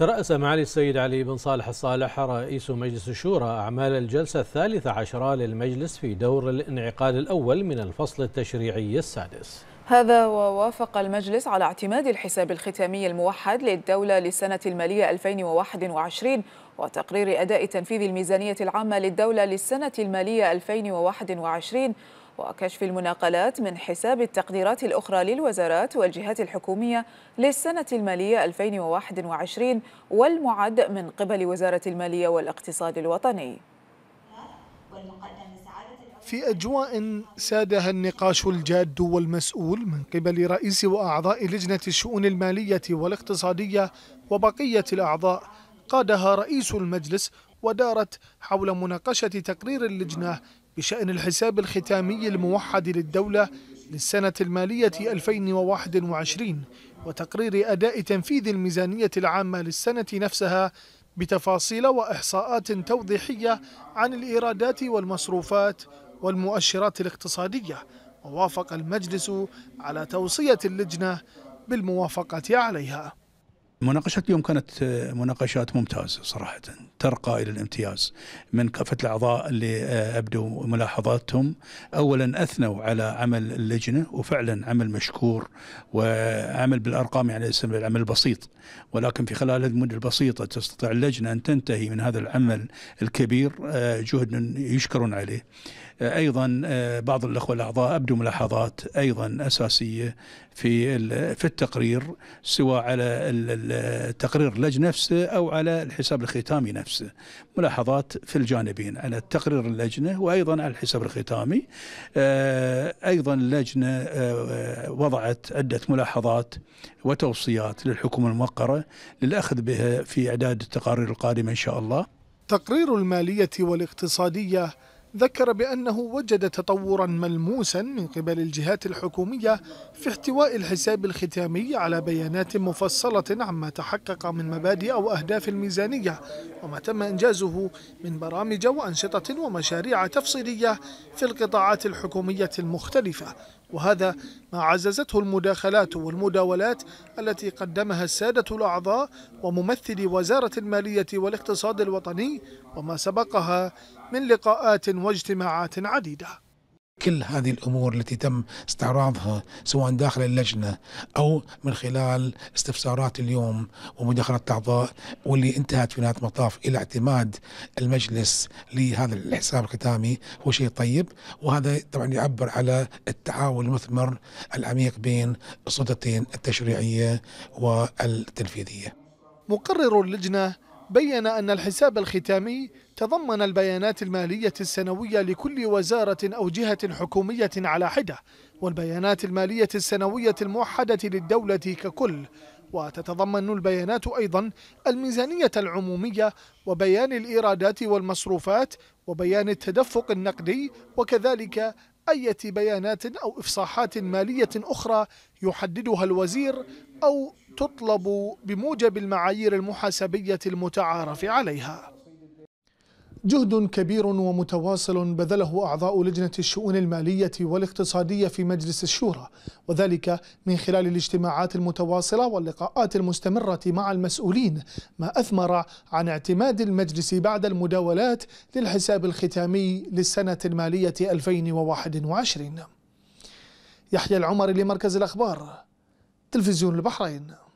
ترأس معالي السيد علي بن صالح الصالح رئيس مجلس الشورى أعمال الجلسة الثالثة عشرة للمجلس في دور الانعقاد الأول من الفصل التشريعي السادس هذا ووافق المجلس على اعتماد الحساب الختامي الموحد للدولة للسنة المالية 2021 وتقرير أداء تنفيذ الميزانية العامة للدولة للسنة المالية 2021 وكشف المناقلات من حساب التقديرات الأخرى للوزارات والجهات الحكومية للسنة المالية 2021 والمعد من قبل وزارة المالية والاقتصاد الوطني في أجواء سادها النقاش الجاد والمسؤول من قبل رئيس وأعضاء لجنة الشؤون المالية والاقتصادية وبقية الأعضاء قادها رئيس المجلس ودارت حول مناقشة تقرير اللجنة بشأن الحساب الختامي الموحد للدولة للسنة المالية 2021 وتقرير أداء تنفيذ الميزانية العامة للسنة نفسها بتفاصيل وإحصاءات توضيحية عن الإيرادات والمصروفات والمؤشرات الاقتصادية ووافق المجلس على توصية اللجنة بالموافقة عليها مناقشة اليوم كانت مناقشات ممتازة صراحة ترقى إلى الامتياز من كافة الأعضاء اللي آه، أبدوا ملاحظاتهم أولا أثنوا على عمل اللجنة وفعلا عمل مشكور وعمل بالأرقام يعني اسم العمل البسيط ولكن في خلال المدة البسيطة تستطيع اللجنة أن تنتهي من هذا العمل الكبير آه، جهد يشكرون عليه آه، ايضا بعض الاخوه الاعضاء ابدوا ملاحظات ايضا اساسيه في في التقرير سواء على تقرير اللجنه نفسه او على الحساب الختامي نفسه نفسه ملاحظات في الجانبين على تقرير اللجنة وأيضا على الحساب الختامي آه، أيضا اللجنة آه، وضعت عدة ملاحظات وتوصيات للحكومة الموقرة للأخذ بها في إعداد التقارير القادمة إن شاء الله تقرير المالية والاقتصادية ذكر بأنه وجد تطورا ملموسا من قبل الجهات الحكومية في احتواء الحساب الختامي على بيانات مفصلة عما تحقق من مبادئ وأهداف الميزانية وما تم إنجازه من برامج وأنشطة ومشاريع تفصيلية في القطاعات الحكومية المختلفة وهذا ما عززته المداخلات والمداولات التي قدمها السادة الأعضاء وممثلي وزارة المالية والاقتصاد الوطني وما سبقها من لقاءات واجتماعات عديدة كل هذه الامور التي تم استعراضها سواء داخل اللجنه او من خلال استفسارات اليوم ومداخله اعضاء واللي انتهت في نهايه المطاف الى اعتماد المجلس لهذا الحساب الختامي هو شيء طيب وهذا طبعا يعبر على التعاون المثمر العميق بين السلطتين التشريعيه والتنفيذيه. مقرر اللجنه بين أن الحساب الختامي تضمن البيانات المالية السنوية لكل وزارة أو جهة حكومية على حدة والبيانات المالية السنوية الموحدة للدولة ككل وتتضمن البيانات أيضا الميزانية العمومية وبيان الإيرادات والمصروفات وبيان التدفق النقدي وكذلك أي بيانات أو إفصاحات مالية أخرى يحددها الوزير أو تطلب بموجب المعايير المحاسبية المتعارف عليها جهد كبير ومتواصل بذله أعضاء لجنة الشؤون المالية والاقتصادية في مجلس الشورى وذلك من خلال الاجتماعات المتواصلة واللقاءات المستمرة مع المسؤولين ما أثمر عن اعتماد المجلس بعد المداولات للحساب الختامي للسنة المالية 2021 يحيى العمر لمركز الأخبار تلفزيون البحرين